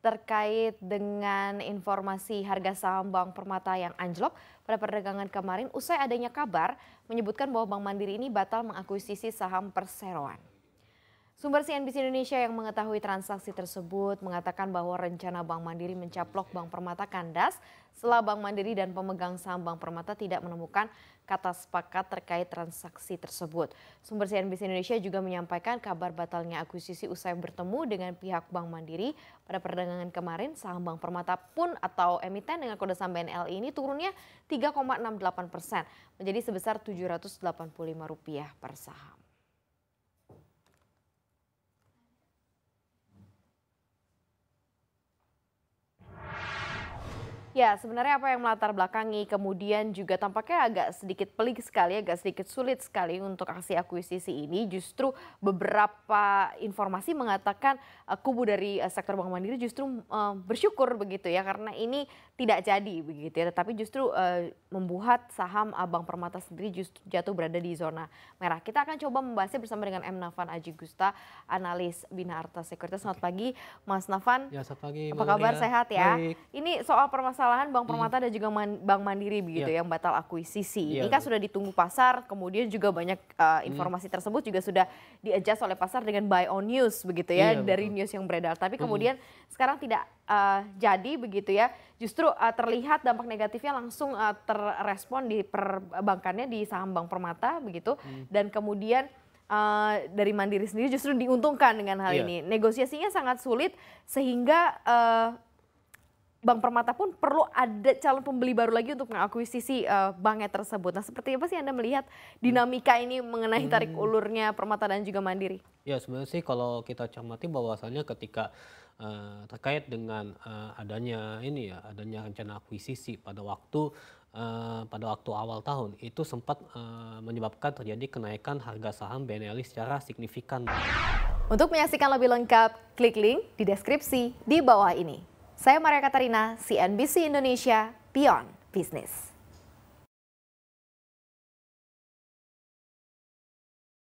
terkait dengan informasi harga saham Bank Permata yang anjlok pada perdagangan kemarin usai adanya kabar menyebutkan bahwa Bank Mandiri ini batal mengakuisisi saham perseroan. Sumber CNBC Indonesia yang mengetahui transaksi tersebut mengatakan bahwa rencana Bank Mandiri mencaplok Bank Permata kandas setelah Bank Mandiri dan pemegang saham Bank Permata tidak menemukan kata sepakat terkait transaksi tersebut. Sumber CNBC Indonesia juga menyampaikan kabar batalnya akuisisi usai bertemu dengan pihak Bank Mandiri pada perdagangan kemarin saham Bank Permata pun atau emiten dengan kode saham BNL ini turunnya 3,68 persen menjadi sebesar Rp785 per saham. Ya, sebenarnya apa yang melatar belakangi kemudian juga tampaknya agak sedikit pelik sekali, agak sedikit sulit sekali untuk aksi akuisisi ini. Justru beberapa informasi mengatakan uh, kubu dari uh, sektor Bank Mandiri justru uh, bersyukur begitu ya karena ini tidak jadi begitu ya, tetapi justru uh, membuat saham Abang Permata sendiri justru jatuh berada di zona merah. Kita akan coba membahasnya bersama dengan M Nafan Aji Gusta, analis Bina Arta Sekuritas. Selamat pagi Mas Nafan. Ya, selamat pagi. Apa kabar? Sehat ya? Baik. Ini soal permasalahan kesalahan Bank hmm. Permata hmm. dan juga Man Bank Mandiri begitu yeah. Ya, yang batal akuisisi. Yeah. Ini iya. kan sudah ditunggu pasar, kemudian juga banyak uh, informasi hmm. tersebut juga sudah diadjust oleh pasar dengan buy on news begitu ya yeah, iya, dari betul. news yang beredar. Tapi hmm. kemudian sekarang tidak uh, jadi begitu ya. Justru uh, terlihat dampak negatifnya langsung uh, terrespon di perbankannya di saham Bank Permata begitu hmm. dan kemudian Uh, dari Mandiri sendiri justru diuntungkan dengan hal yeah. ini. Negosiasinya sangat sulit sehingga uh, Bank Permata pun perlu ada calon pembeli baru lagi untuk mengakuisisi uh, eh, banknya tersebut. Nah, seperti apa sih Anda melihat dinamika ini mengenai tarik hmm. ulurnya Permata dan juga Mandiri? Ya, sebenarnya sih kalau kita cermati bahwasannya ketika uh, terkait dengan uh, adanya ini ya, adanya rencana akuisisi pada waktu Uh, pada waktu awal tahun itu sempat uh, menyebabkan terjadi kenaikan harga saham BNLI secara signifikan. Untuk menyaksikan lebih lengkap, klik link di deskripsi di bawah ini. Saya Maria Katarina, CNBC Indonesia, Beyond Business.